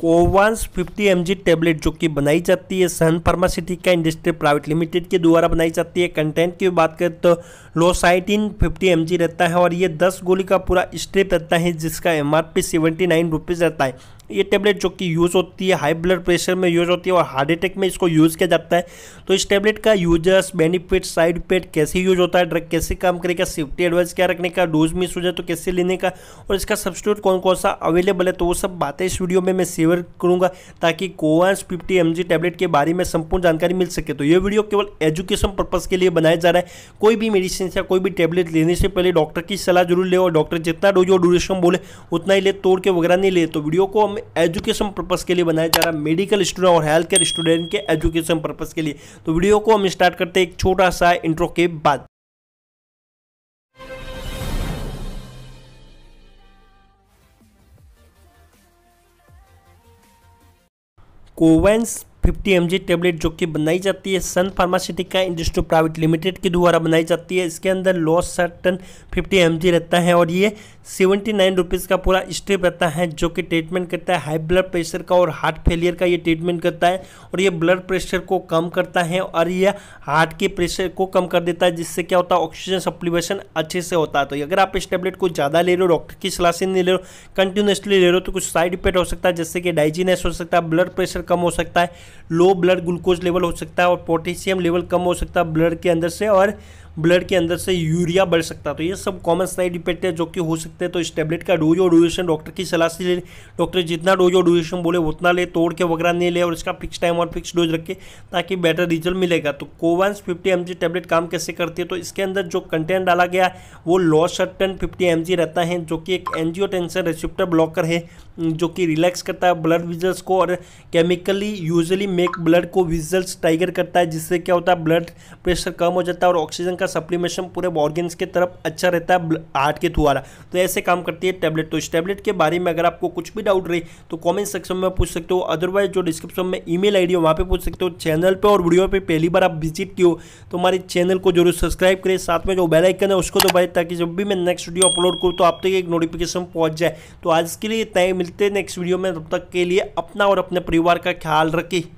कोवांस 50 जी tablet जो कि बनाई जाती है सन फार्मास्यूटिका इंडस्ट्री प्राइवेट लिमिटेड के द्वारा बनाई जाती है कंटेंट की बात करें तो लोसाइटिन 50 एम रहता है और ये 10 गोली का पूरा स्ट्रिप रहता है जिसका एमआरपी 79 रुपीस रहता है ये टेबलेट जो कि यूज़ होती है हाई ब्लड प्रेशर में यूज़ होती है और हार्ट अटैक में इसको यूज़ किया जाता है तो इस टेबलेट का यूजर्स बेनिफिट साइड इफेक्ट कैसे यूज होता है ड्रग कैसे काम करेगा सेफ्टी एडवाइस क्या रखने का डोज मिस हो जाए तो कैसे लेने का और इसका सब्सिट्यूट कौन कौन सा अवेलेबल है तो वो सब बातें इस वीडियो में मैं शेयर करूँगा ताकि कोवांस फिफ्टी एम टेबलेट के बारे में संपूर्ण जानकारी मिल सके तो ये वीडियो केवल एजुकेशन पर्पज़ के लिए बनाया जा रहा है कोई भी मेडिसिन या कोई भी टेबलेट लेने से पहले डॉक्टर की सलाह जरूर ले और डॉक्टर जितना डोज और ड्यूरेशन बोले उतना ही ले तोड़ के वगैरह नहीं ले तो वीडियो को हम एजुकेशन पर्पज़ के लिए बनाया जा रहा है मेडिकल स्टूडेंट और हेल्थ केयर स्टूडेंट के एजुकेशन पर्पज़ के लिए तो वीडियो को हम स्टार्ट करते हैं एक छोटा सा इंट्रो के बाद कोवेंस फिफ्टी एम टेबलेट जो कि बनाई जाती है सन फार्मास्यूटिका इंडस्ट्री प्राइवेट लिमिटेड के द्वारा बनाई जाती है इसके अंदर लॉस सर्टन फिफ्टी एम रहता है और ये सेवेंटी नाइन रुपीज़ का पूरा स्ट्रिप रहता है जो कि ट्रीटमेंट करता है हाई ब्लड प्रेशर का और हार्ट फेलियर का ये ट्रीटमेंट करता है और ये ब्लड प्रेशर को कम करता है और यह हार्ट के प्रेशर को कम कर देता है जिससे क्या होता है ऑक्सीजन सप्लीमेशन अच्छे से होता है तो अगर आप इस टेबलेट को ज़्यादा ले रहे हो डॉक्टर की सलाह से नहीं ले रहे हो कंटिन्यूसली ले रहे हो तो कुछ साइड इफेक्ट हो सकता है जैसे कि डाइजीनेस हो सकता है ब्लड प्रेशर कम हो सकता है लो ब्लड ग्लूकोज लेवल हो सकता है और पोटेशियम लेवल कम हो सकता है ब्लड के अंदर से और ब्लड के अंदर से यूरिया बढ़ सकता है तो ये सब कॉमन साइड इफेक्ट है जो कि हो सकते हैं तो इस टेबलेट का डोज और ड्यूरेशन डॉक्टर की सलाह से ले डॉक्टर जितना डोज और ड्यूरेशन बोले उतना ले तोड़ के वगैरह नहीं ले और इसका फिक्स टाइम और फिक्स डोज रखे ताकि बेटर रिजल्ट मिलेगा तो कोवेंस फिफ्टी एम टैबलेट काम कैसे करती है तो इसके अंदर जो कंटेंट डाला गया वो लॉसटन फिफ्टी एम रहता है जो कि एक एनजीओ टेंशन रिसिप्टर ब्लॉकर है जो कि रिलैक्स करता है ब्लड विजल्स को और केमिकली यूजली मेक ब्लड को विजल्स टाइगर करता है जिससे क्या होता है ब्लड प्रेशर कम हो जाता है और ऑक्सीजन का का सप्लीमेशन पूरे ऑर्गेन्स की तरफ अच्छा रहता है हार्ट के थ्रू तो ऐसे काम करती है टैबलेट तो इस टैबलेट के बारे में अगर आपको कुछ भी डाउट रहे तो कॉमेंट सेक्शन में पूछ सकते हो अदरवाइज जो डिस्क्रिप्शन में ई मेल आई डी वहाँ पर पूछ सकते हो चैनल पर और वीडियो पर पहली बार आप विजिट किए हो तो हमारे चैनल को जरूर सब्सक्राइब करें साथ में जो बेलाइकन है उसको दबाए ताकि जब भी मैं नेक्स्ट वीडियो अपलोड करूँ तो आप तक एक नोटिफिकेशन पहुँच जाए तो आज के लिए तय मिलते हैं नेक्स्ट वीडियो में तब तक के लिए अपना और अपने परिवार का ख्याल रखें